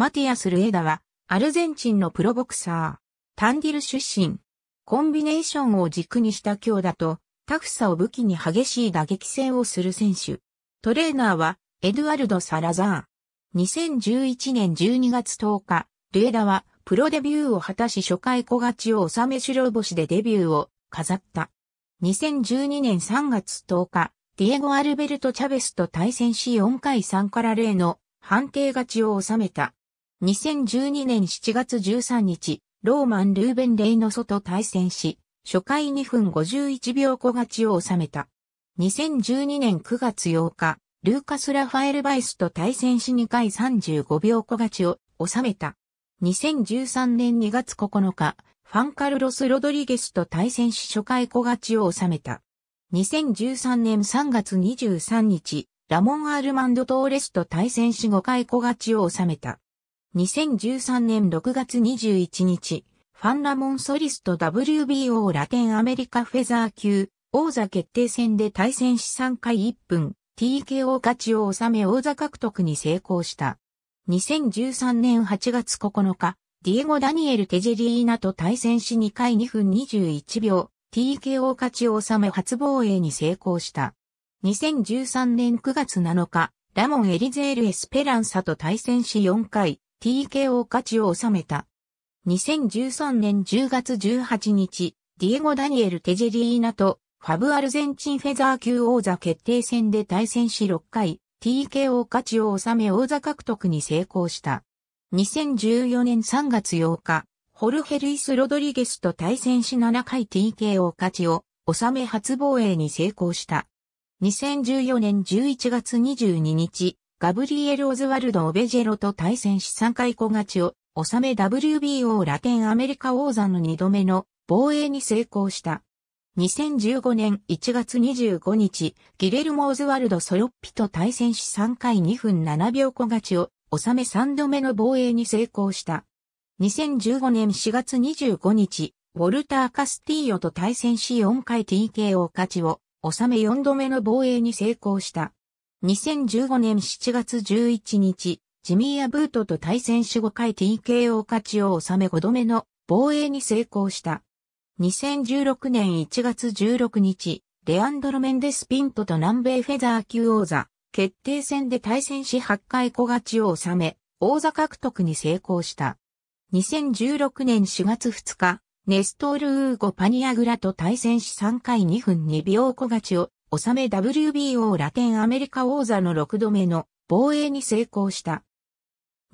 マティアス・ルエダは、アルゼンチンのプロボクサー、タンディル出身。コンビネーションを軸にした強打と、タフさを武器に激しい打撃戦をする選手。トレーナーは、エドゥアルド・サラザー2011年12月10日、ルエダは、プロデビューを果たし初回小勝ちを収め白星でデビューを飾った。2012年3月10日、ディエゴ・アルベルト・チャベスと対戦し4回3から0の判定勝ちを収めた。2012年7月13日、ローマン・ルーベン・レイノソと対戦し、初回2分51秒小勝ちを収めた。2012年9月8日、ルーカス・ラファエル・バイスと対戦し2回35秒小勝ちを収めた。2013年2月9日、ファンカルロス・ロドリゲスと対戦し初回小勝ちを収めた。2013年3月23日、ラモン・アルマンド・トーレスと対戦し5回小勝ちを収めた。2013年6月21日、ファン・ラモン・ソリスと WBO ラテンアメリカフェザー級王座決定戦で対戦し3回1分 TKO 勝ちを収め王座獲得に成功した。2013年8月9日、ディエゴ・ダニエル・テジェリーナと対戦し2回2分21秒 TKO 勝ちを収め初防衛に成功した。2013年9月7日、ラモン・エリゼール・エスペランサと対戦し4回 TKO 勝ちを収めた。2013年10月18日、ディエゴ・ダニエル・テジェリーナとファブ・アルゼンチンフェザー級王座決定戦で対戦し6回、TKO 勝ちを収め王座獲得に成功した。2014年3月8日、ホルヘルイス・ロドリゲスと対戦し7回 TKO 勝ちを収め初防衛に成功した。2014年11月22日、ガブリエル・オズワルド・オベジェロと対戦し3回小勝ちを収め WBO ラテンアメリカ王座の2度目の防衛に成功した。2015年1月25日、ギレルモ・オズワルド・ソロッピと対戦し3回2分7秒小勝ちを収め3度目の防衛に成功した。2015年4月25日、ウォルター・カスティーヨと対戦し4回 TKO 勝ちを収め4度目の防衛に成功した。2015年7月11日、ジミー・アブートと対戦し5回 TKO 勝ちを収め5度目の防衛に成功した。2016年1月16日、レアンドロ・メンデス・ピントと南米フェザー級王座、決定戦で対戦し8回小勝ちを収め、王座獲得に成功した。2016年4月2日、ネストール・ウーゴ・パニアグラと対戦し3回2分2秒小勝ちを納め WBO ラテンアメリカ王座の6度目の防衛に成功した。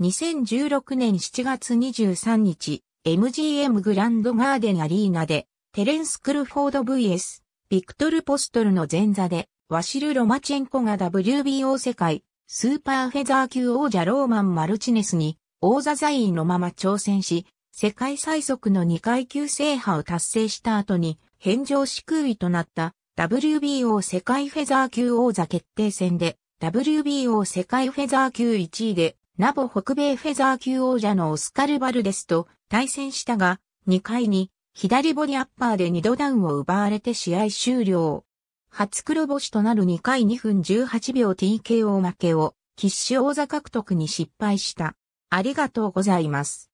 2016年7月23日、MGM グランドガーデンアリーナで、テレンス・クルフォード VS、ビクトル・ポストルの前座で、ワシル・ロマチェンコが WBO 世界、スーパーフェザー級王者ローマン・マルチネスに、王座在位のまま挑戦し、世界最速の2階級制覇を達成した後に、返上し空位となった WBO 世界フェザー級王座決定戦で、WBO 世界フェザー級1位で、ナボ北米フェザー級王者のオスカル・バルデスと対戦したが、2回に左ボディアッパーで2度ダウンを奪われて試合終了。初黒星となる2回2分18秒 TKO 負けを、シ死王座獲得に失敗した。ありがとうございます。